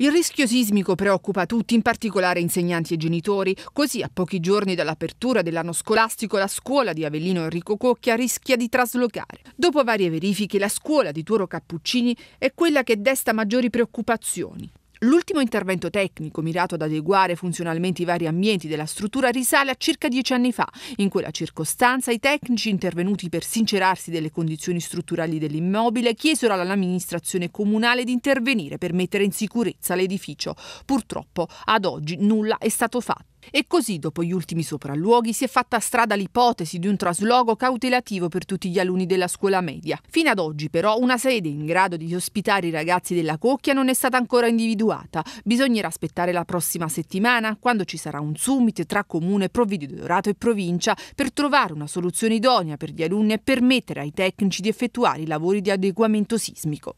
Il rischio sismico preoccupa tutti, in particolare insegnanti e genitori. Così, a pochi giorni dall'apertura dell'anno scolastico, la scuola di Avellino Enrico Cocchia rischia di traslocare. Dopo varie verifiche, la scuola di Tuoro Cappuccini è quella che desta maggiori preoccupazioni. L'ultimo intervento tecnico mirato ad adeguare funzionalmente i vari ambienti della struttura risale a circa dieci anni fa. In quella circostanza i tecnici intervenuti per sincerarsi delle condizioni strutturali dell'immobile chiesero all'amministrazione comunale di intervenire per mettere in sicurezza l'edificio. Purtroppo ad oggi nulla è stato fatto. E così, dopo gli ultimi sopralluoghi, si è fatta strada l'ipotesi di un traslogo cautelativo per tutti gli alunni della scuola media. Fino ad oggi, però, una sede in grado di ospitare i ragazzi della Cocchia non è stata ancora individuata. Bisognerà aspettare la prossima settimana, quando ci sarà un summit tra comune, provveditorato e provincia, per trovare una soluzione idonea per gli alunni e permettere ai tecnici di effettuare i lavori di adeguamento sismico.